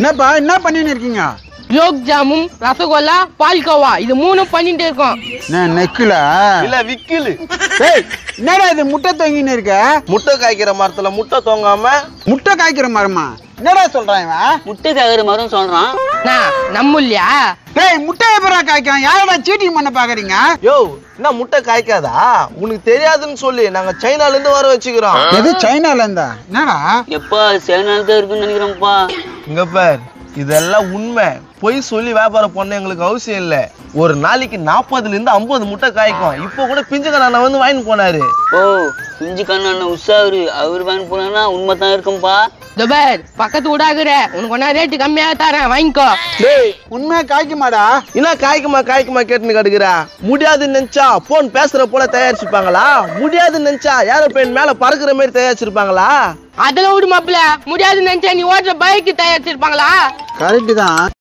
என்னப்பா என்ன பண்ணின்னு இருக்கீங்க குலோப் ஜாமுன் ரசகுல்லா பால்கோவா இது மூணும் பண்ணிட்டு இருக்கோம் நான் நெக்குல இல்ல விக்கிலு என்னடா இது முட்டை தொங்கின்னு இருக்க முட்டை காய்க்கிற மரத்துல முட்டை தொங்காம முட்டை காய்க்கிற மரமா என்னடா சொல்றான் இவன் முட்டை காய்கிற மரம் சொல்றான் நம்ம இல்லையா டேய் முட்டை எப்பரா காய்க்கும் யாரடா சீட்டிங் பண்ண பாக்குறீங்க யோ என்ன முட்டை காய்க்காதா உனக்கு தெரியாதுன்னு சொல்லி நாங்க சைனால இருந்து வர வச்சுக்கிறோம் எது சைனால இருந்தா என்னடா எப்பா சைனால தான் இருக்குன்னு நினைக்கிறோம்ப்பா இங்க பார் இதெல்லாம் உண்மை பொய் சொல்லி வியாபாரம் பண்ண எங்களுக்கு அவசியம் இல்லை ஒரு நாளைக்கு நாற்பதுல இருந்து ஐம்பது முட்டை காய்க்கும் இப்போ கூட பிஞ்சு கண்ணா வந்து வாங்கிட்டு போனாரு ஓ பிஞ்சு கண்ணா உஷாரு அவர் வாங்கி போனா உண்மை தான் இருக்கும்பா துபாய் பக்கத்து விடாக்குற உனக்கு ஒன்னா ரேட்டு கம்மியா தரேன் வாங்கிக்கோ டேய் உண்மையா காய்க்குமாடா என்ன காய்க்குமா காய்க்குமா கேட்டுன்னு கடுக்குறா முடியாதுன்னு நினைச்சா போன் பேசுற போல தயாரிச்சிருப்பாங்களா முடியாதுன்னு நினைச்சா ஏரோப்ளேன் மேல பறக்குற மாதிரி தயாரிச்சிருப்பாங்களா அதுல விடு மாப்பிள முடியாதுன்னு நினைச்சா நீ ஓட்டுற பைக்கு தயாரிச்சிருப்பாங்களா கரெக்ட் தான்